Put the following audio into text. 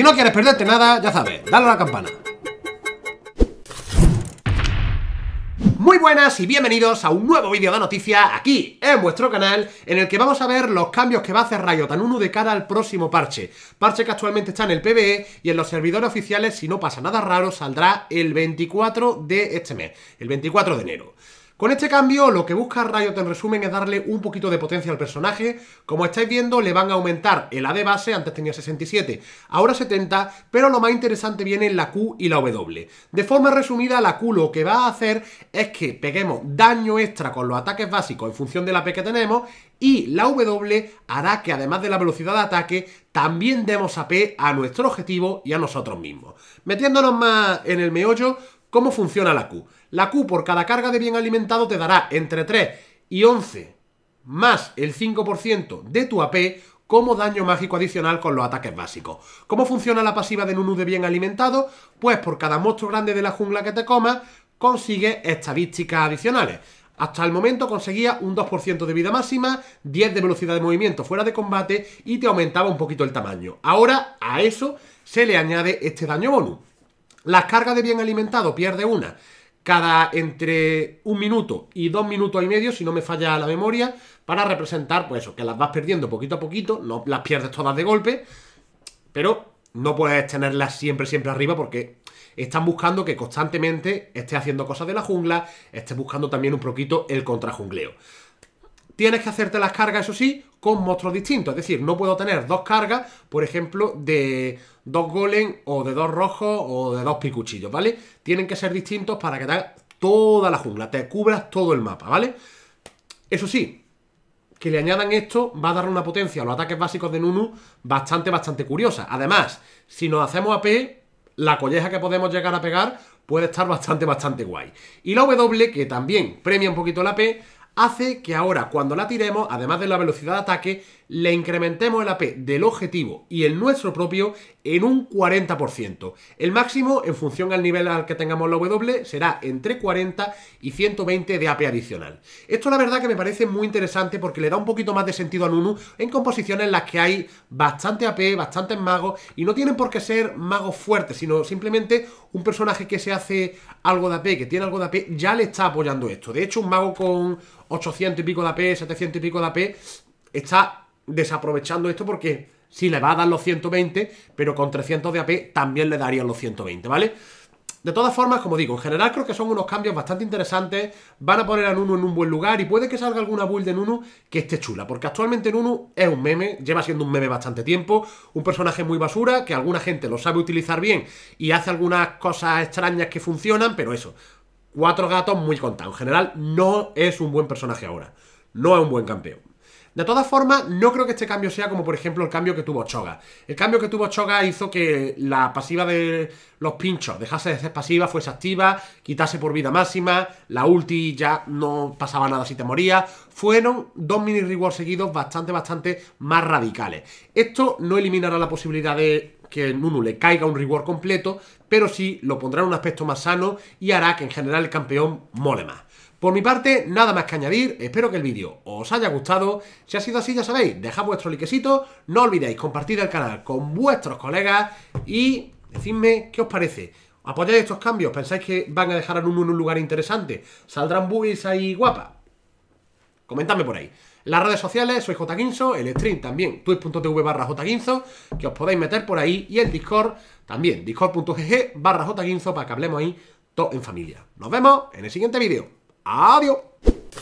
Si no quieres perderte nada, ya sabes, dale a la campana. Muy buenas y bienvenidos a un nuevo vídeo de noticias aquí en vuestro canal en el que vamos a ver los cambios que va a hacer Riot uno de cara al próximo parche. Parche que actualmente está en el PBE y en los servidores oficiales si no pasa nada raro saldrá el 24 de este mes, el 24 de enero. Con este cambio, lo que busca Riot en resumen es darle un poquito de potencia al personaje. Como estáis viendo, le van a aumentar el A de base, antes tenía 67, ahora 70, pero lo más interesante viene la Q y la W. De forma resumida, la Q lo que va a hacer es que peguemos daño extra con los ataques básicos en función de la P que tenemos y la W hará que además de la velocidad de ataque, también demos AP a nuestro objetivo y a nosotros mismos. Metiéndonos más en el meollo, ¿Cómo funciona la Q? La Q por cada carga de bien alimentado te dará entre 3 y 11 más el 5% de tu AP como daño mágico adicional con los ataques básicos. ¿Cómo funciona la pasiva de Nunu de bien alimentado? Pues por cada monstruo grande de la jungla que te comas, consigues estadísticas adicionales. Hasta el momento conseguía un 2% de vida máxima, 10 de velocidad de movimiento fuera de combate y te aumentaba un poquito el tamaño. Ahora a eso se le añade este daño bonus. Las cargas de bien alimentado pierde una cada entre un minuto y dos minutos y medio, si no me falla la memoria, para representar, pues eso, que las vas perdiendo poquito a poquito, no las pierdes todas de golpe, pero no puedes tenerlas siempre, siempre arriba porque están buscando que constantemente estés haciendo cosas de la jungla, estés buscando también un poquito el contrajungleo. Tienes que hacerte las cargas, eso sí, con monstruos distintos. Es decir, no puedo tener dos cargas, por ejemplo, de dos golem o de dos rojos o de dos picuchillos, ¿vale? Tienen que ser distintos para que te toda la jungla, te cubras todo el mapa, ¿vale? Eso sí, que le añadan esto va a dar una potencia a los ataques básicos de Nunu bastante, bastante curiosa. Además, si nos hacemos AP, la colleja que podemos llegar a pegar puede estar bastante, bastante guay. Y la W, que también premia un poquito la AP, hace que ahora cuando la tiremos, además de la velocidad de ataque, le incrementemos el AP del objetivo y el nuestro propio en un 40%. El máximo, en función al nivel al que tengamos la W, será entre 40 y 120 de AP adicional. Esto la verdad que me parece muy interesante porque le da un poquito más de sentido a Nunu en composiciones en las que hay bastante AP, bastantes magos y no tienen por qué ser magos fuertes, sino simplemente un personaje que se hace algo de AP, que tiene algo de AP, ya le está apoyando esto. De hecho, un mago con 800 y pico de AP, 700 y pico de AP, está desaprovechando esto porque si le va a dar los 120, pero con 300 de AP también le darían los 120, ¿vale? De todas formas, como digo, en general creo que son unos cambios bastante interesantes, van a poner a Nunu en un buen lugar y puede que salga alguna build de Nunu que esté chula, porque actualmente Nunu es un meme, lleva siendo un meme bastante tiempo, un personaje muy basura, que alguna gente lo sabe utilizar bien y hace algunas cosas extrañas que funcionan, pero eso, cuatro gatos muy contados. En general, no es un buen personaje ahora, no es un buen campeón. De todas formas, no creo que este cambio sea como por ejemplo el cambio que tuvo Choga. El cambio que tuvo Choga hizo que la pasiva de los pinchos dejase de ser pasiva, fuese activa, quitase por vida máxima, la ulti ya no pasaba nada si te moría. Fueron dos mini rewards seguidos bastante, bastante más radicales. Esto no eliminará la posibilidad de que Nunu le caiga un reward completo, pero sí lo pondrá en un aspecto más sano y hará que en general el campeón mole más. Por mi parte, nada más que añadir, espero que el vídeo os haya gustado. Si ha sido así, ya sabéis, dejad vuestro likecito, no olvidéis compartir el canal con vuestros colegas y decidme qué os parece. ¿Apoyáis estos cambios? ¿Pensáis que van a dejar a en un lugar interesante? ¿Saldrán boobies ahí guapas? Comentadme por ahí. Las redes sociales, soy JQuinzo, el stream también, twitch.tv barra JQuinzo, que os podéis meter por ahí, y el Discord también, discord.gg barra JQuinzo, para que hablemos ahí todo en familia. Nos vemos en el siguiente vídeo. Adiós.